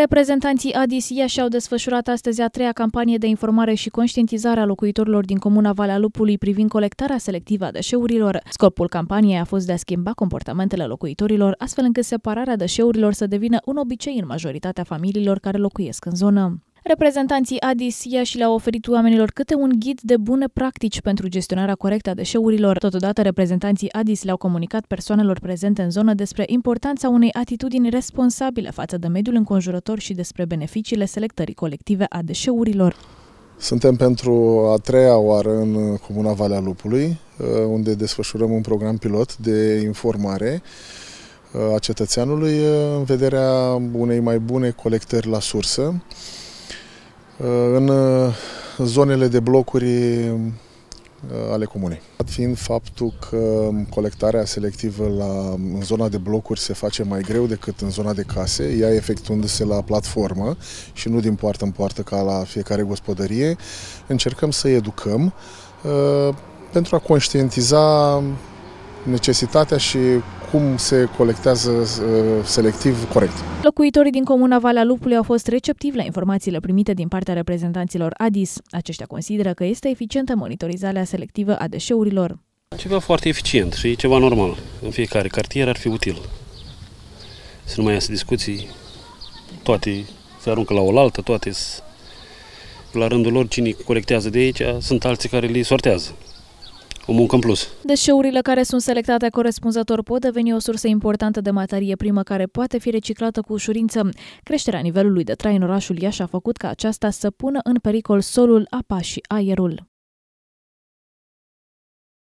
Reprezentanții ADIS Iași au desfășurat astăzi a treia campanie de informare și conștientizare a locuitorilor din comuna Valea Lupului privind colectarea selectivă a deșeurilor. Scopul campaniei a fost de a schimba comportamentele locuitorilor, astfel încât separarea deșeurilor să devină un obicei în majoritatea familiilor care locuiesc în zonă. Reprezentanții ADIS Iași le-au oferit oamenilor câte un ghid de bune practici pentru gestionarea corectă a deșeurilor. Totodată, reprezentanții ADIS le-au comunicat persoanelor prezente în zonă despre importanța unei atitudini responsabile față de mediul înconjurător și despre beneficiile selectării colective a deșeurilor. Suntem pentru a treia oară în Comuna Valea Lupului, uh, unde desfășurăm un program pilot de informare uh, a cetățeanului uh, în vederea unei mai bune colectări la sursă în uh, zonele de blocuri uh, ale comunei. Fiind faptul că colectarea selectivă la în zona de blocuri se face mai greu decât în zona de case, ea efectuându-se la platformă și nu din poartă în poartă ca la fiecare gospodărie, încercăm să educăm uh, pentru a conștientiza necesitatea și cum se colectează uh, selectiv corect. Locuitorii din comuna Valea Lupului au fost receptivi la informațiile primite din partea reprezentanților ADIS. Aceștia consideră că este eficientă monitorizarea selectivă a deșeurilor. Ceva foarte eficient și ceva normal. În fiecare cartier ar fi util. Să nu mai iasă discuții, toate se aruncă la oaltă, toate la rândul lor, cine colectează de aici, sunt alții care le sortează o muncă în plus. Deșeurile care sunt selectate corespunzător pot deveni o sursă importantă de materie primă care poate fi reciclată cu ușurință. Creșterea nivelului de trai în orașul Iași a făcut ca aceasta să pună în pericol solul, apa și aerul.